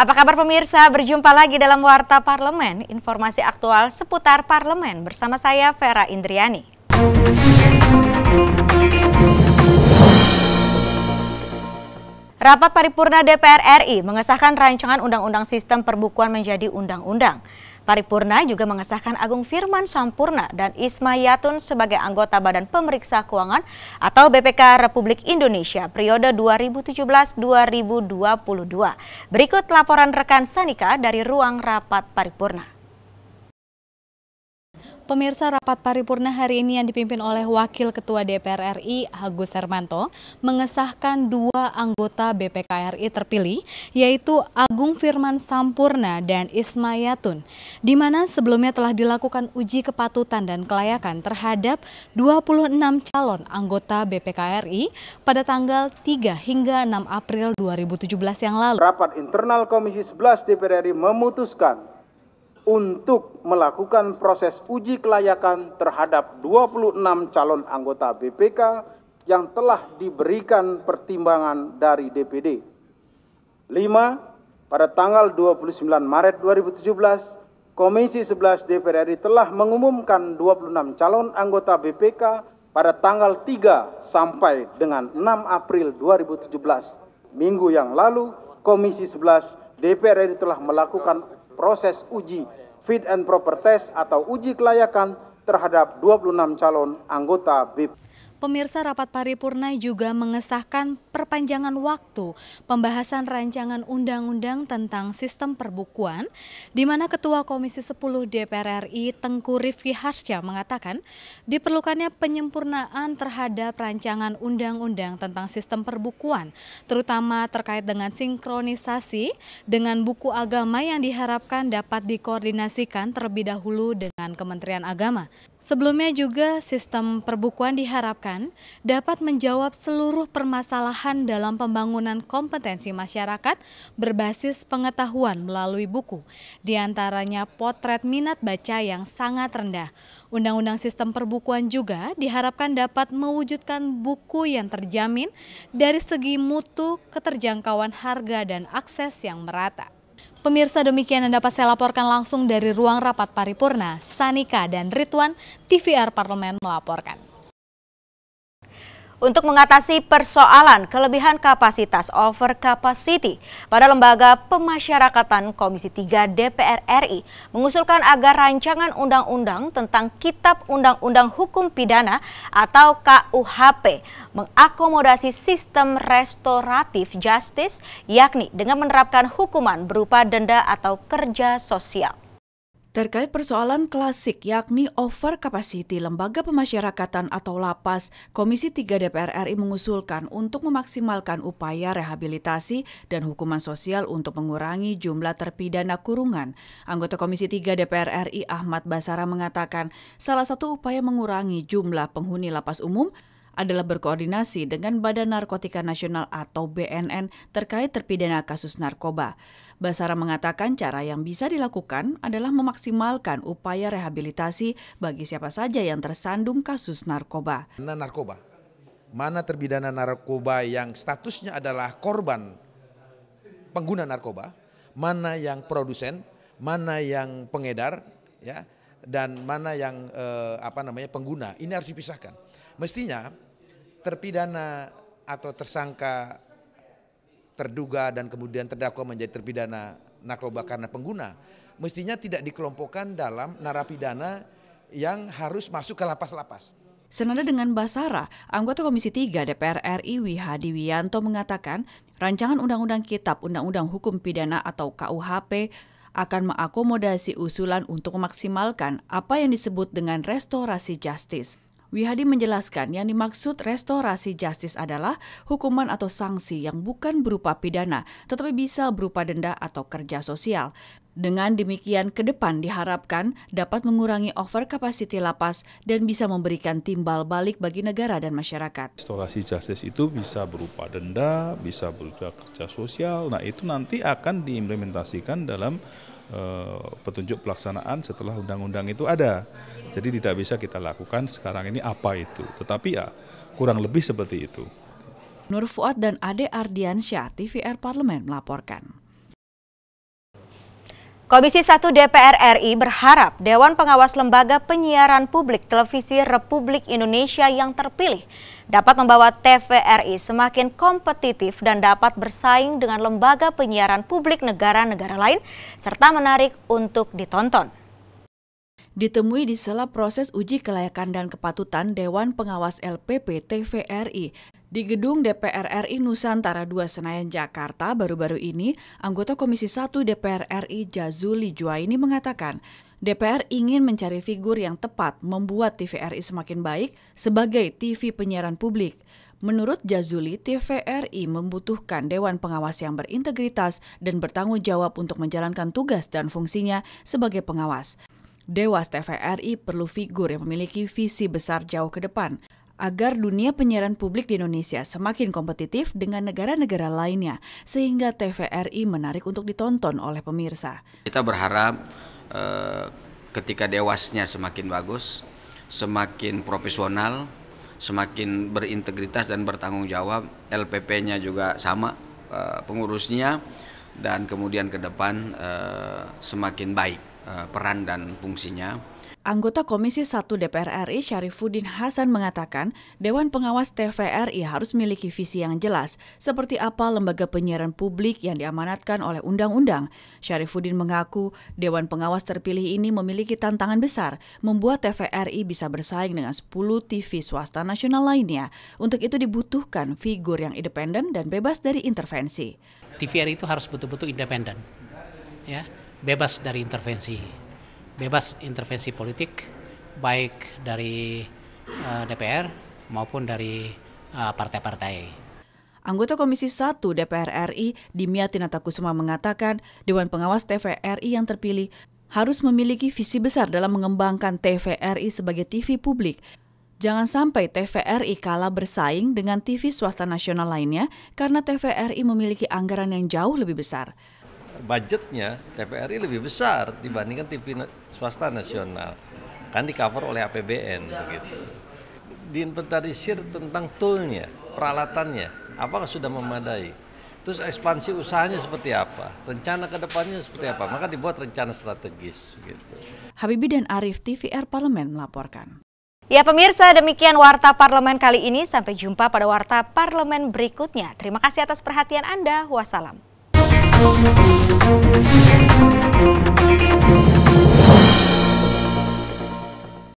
Apa kabar pemirsa? Berjumpa lagi dalam Warta Parlemen, informasi aktual seputar parlemen bersama saya Vera Indriani. Rapat paripurna DPR RI mengesahkan rancangan undang-undang sistem perbukuan menjadi undang-undang. Paripurna juga mengesahkan Agung Firman Sampurna dan Isma Yatun sebagai anggota Badan Pemeriksa Keuangan atau BPK Republik Indonesia periode 2017-2022. Berikut laporan rekan Sanika dari ruang rapat paripurna. Pemirsa rapat paripurna hari ini yang dipimpin oleh Wakil Ketua DPR RI Agus Hermanto mengesahkan dua anggota BPKRI terpilih yaitu Agung Firman Sampurna dan Ismayatun di mana sebelumnya telah dilakukan uji kepatutan dan kelayakan terhadap 26 calon anggota BPKRI pada tanggal 3 hingga 6 April 2017 yang lalu. Rapat internal Komisi 11 DPR RI memutuskan untuk melakukan proses uji kelayakan terhadap 26 calon anggota BPK yang telah diberikan pertimbangan dari DPD. 5. Pada tanggal 29 Maret 2017, Komisi 11 DPR RI telah mengumumkan 26 calon anggota BPK pada tanggal 3 sampai dengan 6 April 2017. Minggu yang lalu, Komisi 11 DPR RI telah melakukan proses uji fit and proper test atau uji kelayakan terhadap 26 calon anggota BIP. Pemirsa rapat paripurna juga mengesahkan perpanjangan waktu pembahasan rancangan undang-undang tentang sistem perbukuan di mana Ketua Komisi 10 DPR RI Tengku Rifki Harsya mengatakan diperlukannya penyempurnaan terhadap rancangan undang-undang tentang sistem perbukuan terutama terkait dengan sinkronisasi dengan buku agama yang diharapkan dapat dikoordinasikan terlebih dahulu dengan Kementerian Agama. Sebelumnya juga sistem perbukuan diharapkan diharapkan dapat menjawab seluruh permasalahan dalam pembangunan kompetensi masyarakat berbasis pengetahuan melalui buku, diantaranya potret minat baca yang sangat rendah. Undang-undang sistem perbukuan juga diharapkan dapat mewujudkan buku yang terjamin dari segi mutu, keterjangkauan harga, dan akses yang merata. Pemirsa demikian yang dapat saya laporkan langsung dari ruang rapat paripurna, Sanika dan Ridwan, TVR Parlemen melaporkan untuk mengatasi persoalan kelebihan kapasitas over capacity pada Lembaga Pemasyarakatan Komisi 3 DPR RI mengusulkan agar rancangan undang-undang tentang Kitab Undang-Undang Hukum Pidana atau KUHP mengakomodasi sistem restoratif justice yakni dengan menerapkan hukuman berupa denda atau kerja sosial. Terkait persoalan klasik yakni over capacity lembaga pemasyarakatan atau lapas, Komisi 3 DPR RI mengusulkan untuk memaksimalkan upaya rehabilitasi dan hukuman sosial untuk mengurangi jumlah terpidana kurungan. Anggota Komisi 3 DPR RI Ahmad Basara mengatakan, salah satu upaya mengurangi jumlah penghuni lapas umum adalah berkoordinasi dengan Badan Narkotika Nasional atau BNN terkait terpidana kasus narkoba. Basara mengatakan cara yang bisa dilakukan adalah memaksimalkan upaya rehabilitasi bagi siapa saja yang tersandung kasus narkoba. Nah, narkoba. Mana terpidana narkoba yang statusnya adalah korban pengguna narkoba, mana yang produsen, mana yang pengedar, ya dan mana yang eh, apa namanya pengguna. Ini harus dipisahkan. Mestinya terpidana atau tersangka terduga dan kemudian terdakwa menjadi terpidana narkoba karena pengguna mestinya tidak dikelompokkan dalam narapidana yang harus masuk ke lapas-lapas. Senada dengan Basara, anggota Komisi 3 DPR RI Wihadi Wianto mengatakan, rancangan Undang-Undang Kitab Undang-Undang Hukum Pidana atau KUHP akan mengakomodasi usulan untuk memaksimalkan apa yang disebut dengan restorasi justice. Wihadi menjelaskan yang dimaksud restorasi justice adalah hukuman atau sanksi yang bukan berupa pidana, tetapi bisa berupa denda atau kerja sosial. Dengan demikian, ke depan diharapkan dapat mengurangi over capacity lapas dan bisa memberikan timbal balik bagi negara dan masyarakat. Restorasi justice itu bisa berupa denda, bisa berupa kerja sosial. Nah, itu nanti akan diimplementasikan dalam uh, petunjuk pelaksanaan setelah undang-undang itu ada. Jadi tidak bisa kita lakukan sekarang ini apa itu. Tetapi ya kurang lebih seperti itu. Nur Fuad dan Ade Ardiansyah, TVR Parlemen melaporkan. Komisi 1 DPR RI berharap Dewan Pengawas Lembaga Penyiaran Publik Televisi Republik Indonesia yang terpilih dapat membawa TVRI semakin kompetitif dan dapat bersaing dengan lembaga penyiaran publik negara-negara lain serta menarik untuk ditonton. Ditemui di sela proses uji kelayakan dan kepatutan Dewan Pengawas LPP TVRI, di gedung DPR RI Nusantara II Senayan Jakarta baru-baru ini, anggota Komisi 1 DPR RI Jazuli Juaini mengatakan, DPR ingin mencari figur yang tepat membuat TVRI semakin baik sebagai TV penyiaran publik. Menurut Jazuli, TVRI membutuhkan dewan pengawas yang berintegritas dan bertanggung jawab untuk menjalankan tugas dan fungsinya sebagai pengawas. Dewas TVRI perlu figur yang memiliki visi besar jauh ke depan agar dunia penyiaran publik di Indonesia semakin kompetitif dengan negara-negara lainnya, sehingga TVRI menarik untuk ditonton oleh pemirsa. Kita berharap eh, ketika dewasnya semakin bagus, semakin profesional, semakin berintegritas dan bertanggung jawab, LPP-nya juga sama, eh, pengurusnya, dan kemudian ke depan eh, semakin baik eh, peran dan fungsinya Anggota Komisi 1 DPR RI Syarifuddin Hasan mengatakan, Dewan Pengawas TVRI harus memiliki visi yang jelas, seperti apa lembaga penyiaran publik yang diamanatkan oleh undang-undang. Syarifuddin mengaku, Dewan Pengawas terpilih ini memiliki tantangan besar, membuat TVRI bisa bersaing dengan 10 TV swasta nasional lainnya. Untuk itu dibutuhkan figur yang independen dan bebas dari intervensi. TVRI itu harus betul-betul independen, ya, bebas dari intervensi bebas intervensi politik baik dari uh, eh, DPR maupun dari partai eh, partai-partai. Anggota Komisi 1 DPR RI, Dimyati Natakusuma mengatakan, Dewan Pengawas TVRI yang terpilih harus memiliki visi besar dalam mengembangkan TVRI sebagai TV publik. Jangan sampai TVRI kalah bersaing dengan TV swasta nasional lainnya karena TVRI memiliki anggaran yang jauh lebih besar budgetnya TPRI lebih besar dibandingkan TV swasta nasional. Kan di cover oleh APBN begitu. Diinventarisir tentang toolnya, peralatannya, apakah sudah memadai? Terus ekspansi usahanya seperti apa? Rencana kedepannya seperti apa? Maka dibuat rencana strategis. Gitu. Habibie dan Arif TVR Parlemen melaporkan. Ya pemirsa demikian Warta Parlemen kali ini. Sampai jumpa pada Warta Parlemen berikutnya. Terima kasih atas perhatian Anda. Wassalam. Música